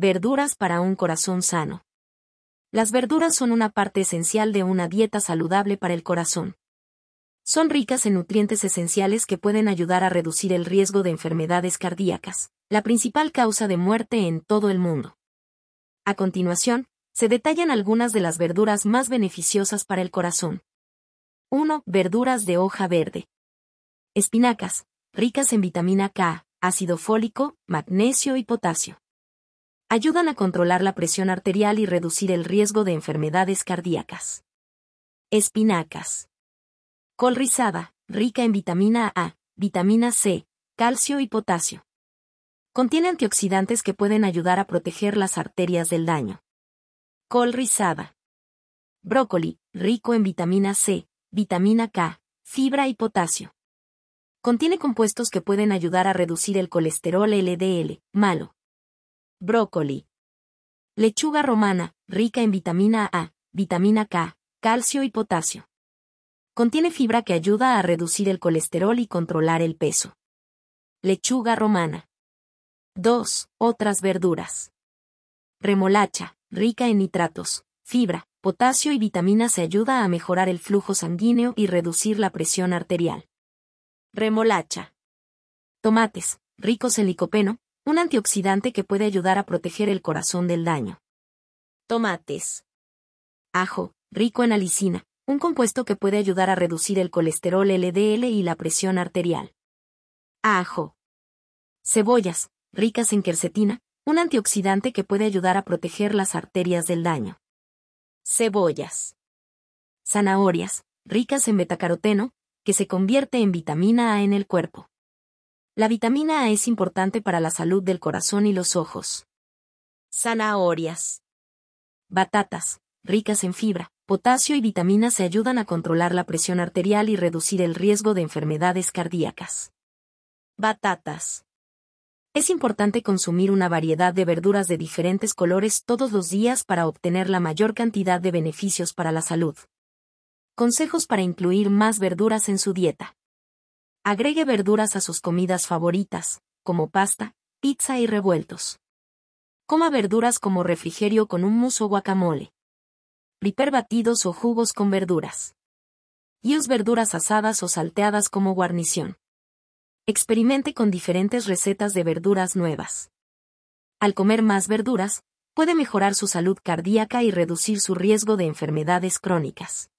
Verduras para un corazón sano. Las verduras son una parte esencial de una dieta saludable para el corazón. Son ricas en nutrientes esenciales que pueden ayudar a reducir el riesgo de enfermedades cardíacas, la principal causa de muerte en todo el mundo. A continuación, se detallan algunas de las verduras más beneficiosas para el corazón. 1. Verduras de hoja verde. Espinacas, ricas en vitamina K, ácido fólico, magnesio y potasio ayudan a controlar la presión arterial y reducir el riesgo de enfermedades cardíacas. Espinacas. Col rizada, rica en vitamina A, vitamina C, calcio y potasio. Contiene antioxidantes que pueden ayudar a proteger las arterias del daño. Col rizada. Brócoli, rico en vitamina C, vitamina K, fibra y potasio. Contiene compuestos que pueden ayudar a reducir el colesterol LDL, malo, brócoli. Lechuga romana, rica en vitamina A, vitamina K, calcio y potasio. Contiene fibra que ayuda a reducir el colesterol y controlar el peso. Lechuga romana. 2. Otras verduras. Remolacha, rica en nitratos, fibra, potasio y vitamina se ayuda a mejorar el flujo sanguíneo y reducir la presión arterial. Remolacha. Tomates, ricos en licopeno, un antioxidante que puede ayudar a proteger el corazón del daño. Tomates. Ajo, rico en alicina, un compuesto que puede ayudar a reducir el colesterol LDL y la presión arterial. Ajo. Cebollas, ricas en quercetina, un antioxidante que puede ayudar a proteger las arterias del daño. Cebollas. Zanahorias, ricas en betacaroteno, que se convierte en vitamina A en el cuerpo. La vitamina A e es importante para la salud del corazón y los ojos. Zanahorias. Batatas, ricas en fibra, potasio y vitaminas se ayudan a controlar la presión arterial y reducir el riesgo de enfermedades cardíacas. Batatas. Es importante consumir una variedad de verduras de diferentes colores todos los días para obtener la mayor cantidad de beneficios para la salud. Consejos para incluir más verduras en su dieta. Agregue verduras a sus comidas favoritas, como pasta, pizza y revueltos. Coma verduras como refrigerio con un muso guacamole. Prepare batidos o jugos con verduras. Y verduras asadas o salteadas como guarnición. Experimente con diferentes recetas de verduras nuevas. Al comer más verduras, puede mejorar su salud cardíaca y reducir su riesgo de enfermedades crónicas.